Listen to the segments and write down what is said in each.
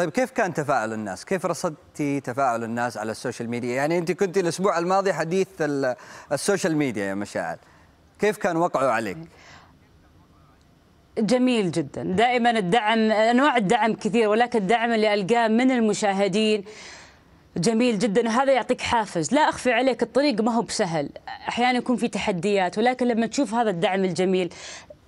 طيب كيف كان تفاعل الناس؟ كيف رصدتي تفاعل الناس على السوشيال ميديا؟ يعني انت كنت الاسبوع الماضي حديث السوشيال ميديا يا مشاعل. كيف كان وقعه عليك؟ جميل جدا، دائما الدعم انواع الدعم كثير ولكن الدعم اللي القاه من المشاهدين جميل جدا هذا يعطيك حافز لا أخفي عليك الطريق ما هو بسهل أحيانا يكون في تحديات ولكن لما تشوف هذا الدعم الجميل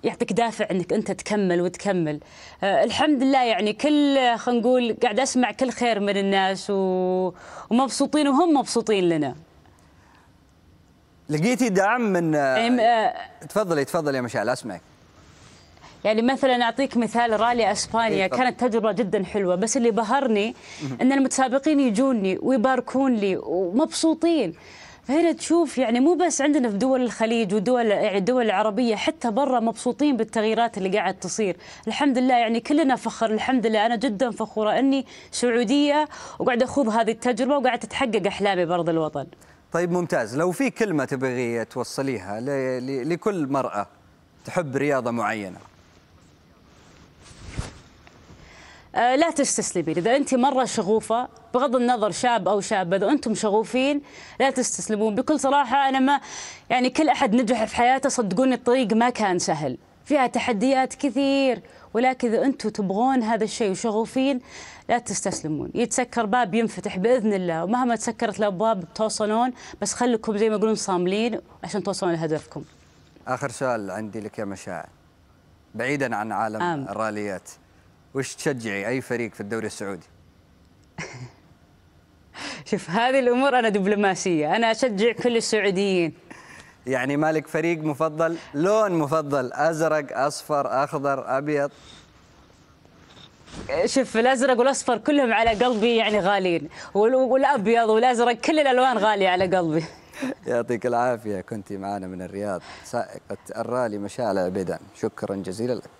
يعطيك دافع انك انت تكمل وتكمل أه الحمد لله يعني كل خلينا نقول قاعد اسمع كل خير من الناس و... ومبسوطين وهم مبسوطين لنا لقيتي دعم من آه، آه، تفضلي تفضلي يا مشعل اسمعك يعني مثلا اعطيك مثال رالي اسبانيا إيه، كانت تجربه جدا حلوه بس اللي بهرني ان المتسابقين يجوني ويباركون لي ومبسوطين فهنا تشوف يعني مو بس عندنا في دول الخليج ودول يعني الدول العربيه حتى برا مبسوطين بالتغييرات اللي قاعد تصير الحمد لله يعني كلنا فخر الحمد لله انا جدا فخوره اني سعوديه وقاعد اخوض هذه التجربه وقاعد تتحقق احلامي برض الوطن طيب ممتاز لو في كلمه تبغي توصليها لكل مراه تحب رياضه معينه آه، لا تستسلمين إذا أنت مرة شغوفة بغض النظر شاب أو شابة إذا أنتم شغوفين لا تستسلمون بكل صراحة أنا ما يعني كل أحد نجح في حياته صدقوني الطريق ما كان سهل فيها تحديات كثير ولكن إذا أنتم تبغون هذا الشيء وشغوفين لا تستسلمون يتسكر باب ينفتح بإذن الله ومهما تسكرت الأبواب توصلون بس خلكم زي ما يقولون صاملين عشان توصلون لهدفكم آخر سؤال عندي لك يا مشاعر بعيدا عن عالم آم. الراليات وش تشجعي اي فريق في الدوري السعودي؟ شوف هذه الامور انا دبلوماسيه، انا اشجع كل السعوديين. يعني مالك فريق مفضل؟ لون مفضل ازرق، اصفر، اخضر، ابيض. شوف الازرق والاصفر كلهم على قلبي يعني غاليين، والابيض والازرق كل الالوان غاليه على قلبي. يعطيك العافيه كنت معنا من الرياض سائقه الرالي مشاعل عبيدان، شكرا جزيلا لك.